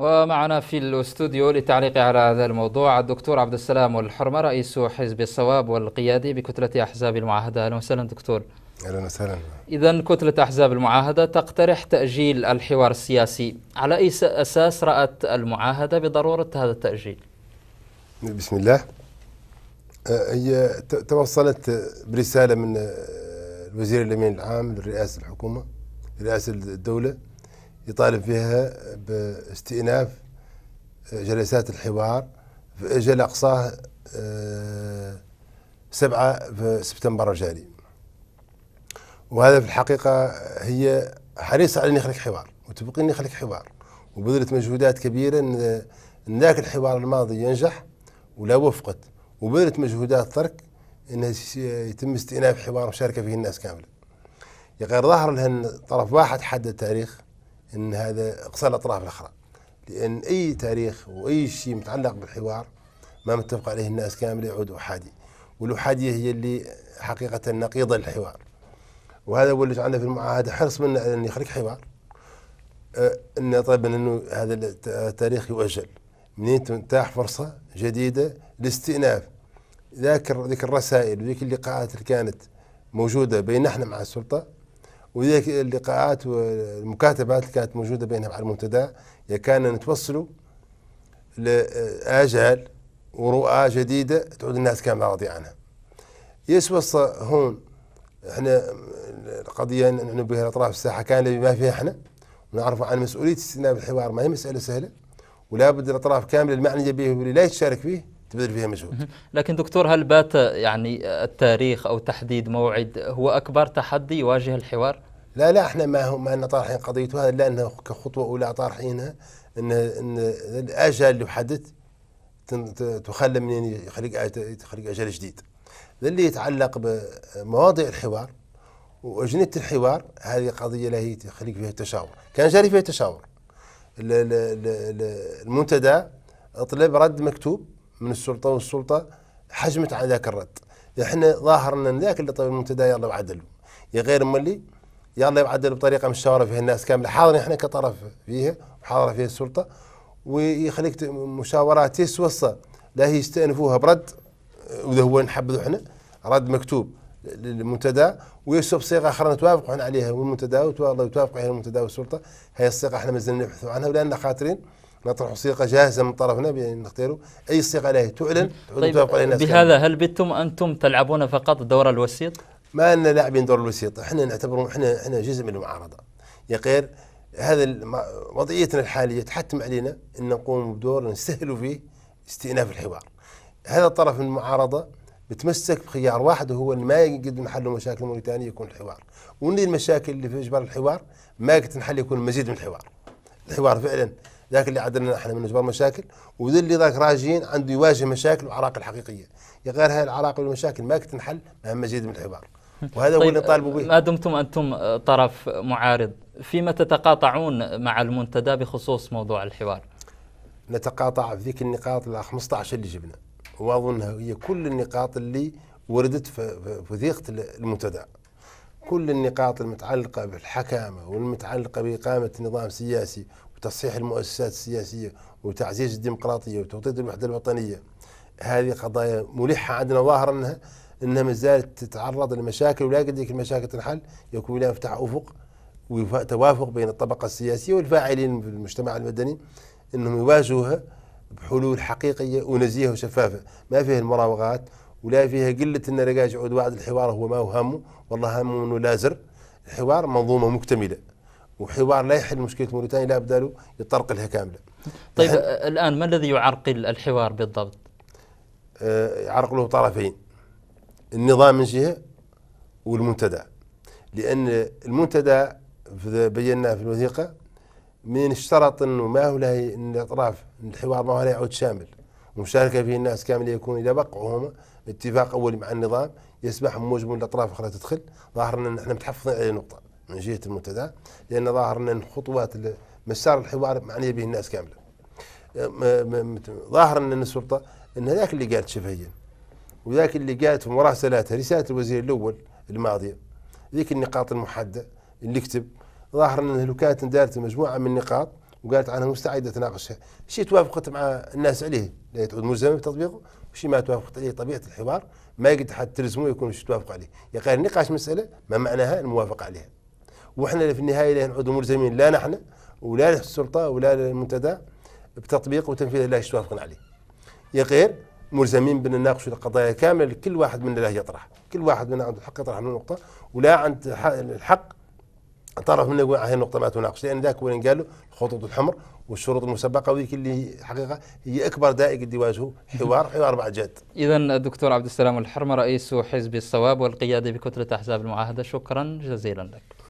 ومعنا في الاستوديو للتعليق على هذا الموضوع الدكتور عبد السلام والحرمة رئيس حزب الصواب والقيادي بكتلة أحزاب المعاهدة أهلا وسهلا دكتور أهلا وسهلا إذا كتلة أحزاب المعاهدة تقترح تأجيل الحوار السياسي على أي أساس رأت المعاهدة بضرورة هذا التأجيل بسم الله أه، هي توصلت برسالة من أه، الوزير الأمين العام لرئاسة الحكومة رئاسة الدولة يطالب فيها باستئناف جلسات الحوار في اجل اقصاه آه، سبعة في سبتمبر الجاري وهذا في الحقيقة هي حريصة على أن يخلق حوار وتبقي أن يخلق حوار وبذلت مجهودات كبيرة أن ذاك الحوار الماضي ينجح ولا وفقت وبذلت مجهودات ترك أن يتم استئناف حوار مشاركة فيه الناس كاملة غير ظاهر أن طرف واحد حدد تاريخ ان هذا اقصى الاطراف الاخرى لان اي تاريخ واي شيء متعلق بالحوار ما متفق عليه الناس كامل يعود احادي والاحاديه هي اللي حقيقه نقيضه للحوار وهذا هو اللي جعلنا في المعاهده حرص منا على ان يخرج حوار أه، ان طيب انه هذا التاريخ يؤجل منين تتاح فرصه جديده لاستئناف ذاك ذيك الرسائل وذيك اللقاءات اللي كانت موجوده بين احنا مع السلطه وذيك اللقاءات والمكاتبات اللي كانت موجوده بينهم على المنتدى كان نتوصلوا لاجال ورؤى جديده تعود الناس كامله راضيه عنها. يسوى هون احنا القضيه نحن بها الاطراف الساحه كان بما فيها احنا ونعرف عن مسؤوليه استئناف الحوار ما هي مساله سهله ولا بد الاطراف كامله المعنيه به واللي لا يتشارك فيه تبذل فيها مجهود لكن دكتور هل بات يعني التاريخ أو تحديد موعد هو أكبر تحدي يواجه الحوار؟ لا لا احنا ما ما ان طارحين قضيه هذا لان كخطوه اولى طارحينها ان ان الاجل اللي حدث تخلى من يخلق يعني يخلق اجل جديد اللي يتعلق بمواضيع الحوار واجنده الحوار هذه قضيه لا هي تخلق فيها التشاور كان جاري فيها تشاور المنتدى طلب رد مكتوب من السلطه والسلطه حجمت على ذاك الرد احنا ظاهر ان ذاك اللي طيب المنتدى يلا بعدل يا غير ملي يلا بعدل بطريقه مشاوره فيها الناس كامله حاضر احنا كطرف فيها وحاضره فيها السلطه ويخليك مشاورات يسوصى لا هي يستأنفوها برد وذا هو نحبذ احنا رد مكتوب للمنتدى ويسوى صيغه اخرى نتوافق احنا عليها والمنتدى وتوافق عليها المنتدى والسلطه هي الصيغه احنا مازلنا نبحث عنها ولان خاطرين نطرح صيغه جاهزه من طرفنا بان يعني نختاره اي صيغه عليه تعلن طيب بهذا هل بدتم انتم تلعبون فقط دور الوسيط؟ ما لنا لاعبين دور الوسيط، احنا نعتبرهم احنا احنا جزء من المعارضه. يا غير هذا وضعيتنا الحاليه تحتم علينا ان نقوم بدور نسهلوا فيه استئناف الحوار. هذا الطرف من المعارضه بتمسك بخيار واحد وهو اللي ما يقدر نحل مشاكل موريتانيا يكون الحوار. ومن المشاكل اللي في اجبار الحوار ما تنحل يكون مزيد من الحوار. الحوار فعلا ذاك اللي عدنا احنا من جبار مشاكل وذي اللي ذاك راجين عنده يواجه مشاكل وعراقل حقيقيه يا غير هاي العراقل والمشاكل ما تنحل مهما مزيد من الحوار وهذا طيب هو اللي طالبوا به ما دمتم انتم طرف معارض فيما تتقاطعون مع المنتدى بخصوص موضوع الحوار نتقاطع في ذيك النقاط ال 15 اللي جبنا واظنها هي كل النقاط اللي وردت في وثيقه المنتدى كل النقاط المتعلقة بالحكامة والمتعلقة بإقامة نظام سياسي وتصحيح المؤسسات السياسية وتعزيز الديمقراطية وتوطيد الوحدة الوطنية هذه قضايا ملحة عندنا ظاهرا أنها أنها ما زالت تتعرض لمشاكل ولا قد المشاكل تنحل يكون لها فتح أفق وتوافق بين الطبقة السياسية والفاعلين في المجتمع المدني أنهم يواجهوها بحلول حقيقية ونزيهة وشفافة ما فيها المراوغات ولا فيها قلة أن رجاج يعود وعد الحوار هو ما هو همه والله همه أنه لازر الحوار منظومة مكتملة وحوار لا يحل مشكله موريتانيا لا بدالو له يطرق لها كامله. طيب آه، الان ما الذي يعرقل الحوار بالضبط؟ آه، له طرفين النظام من جهه والمنتدى لان المنتدى بيناه في الوثيقه من اشترط انه ما هو له الاطراف الحوار ما هو لا يعود شامل ومشاركه فيه الناس كامله يكون اذا بقوا هما اتفاق اولي مع النظام يسمح موجب الاطراف الاخرى تدخل ظاهر ان احنا متحفظين على نقطه من جهه المنتدى لان ظاهر ان خطوات مسار الحوار معنيه به الناس كامله ظاهر ان السلطه ان ذاك اللي قالت شفهيا وذاك اللي قالت في مراسلاتها رساله الوزير الاول الماضيه ذيك النقاط المحدده اللي كتب ظاهر ان لو كانت دارت مجموعه من النقاط وقالت عنها مستعده تناقشها شيء توافقت مع الناس عليه لا تعود ملزمه بتطبيقه وشيء ما توافقت عليه طبيعه الحوار ما يقدر حتى تلزمه يكون توافق عليه يا يعني قال نقاش مساله ما معناها الموافقه عليها واحنا اللي في النهايه اللي نعود ملزمين لا نحن ولا السلطه ولا المنتدى بتطبيق وتنفيذ اللي اشتوافقنا عليه يا غير ملزمين بان نناقشوا القضايا كامله لكل واحد منا له يطرح كل واحد منا عنده الحق يطرح من النقطه ولا عند الحق طرف منا يقول هذه النقطه ما تناقش لان ذاك وين قالوا الخطوط الحمر والشروط المسبقه وذيك اللي حقيقه هي اكبر دائق اللي يواجهه حوار حوار مع جد. اذا الدكتور عبد السلام الحرمه رئيس حزب الصواب والقياده بكتله احزاب المعاهده شكرا جزيلا لك.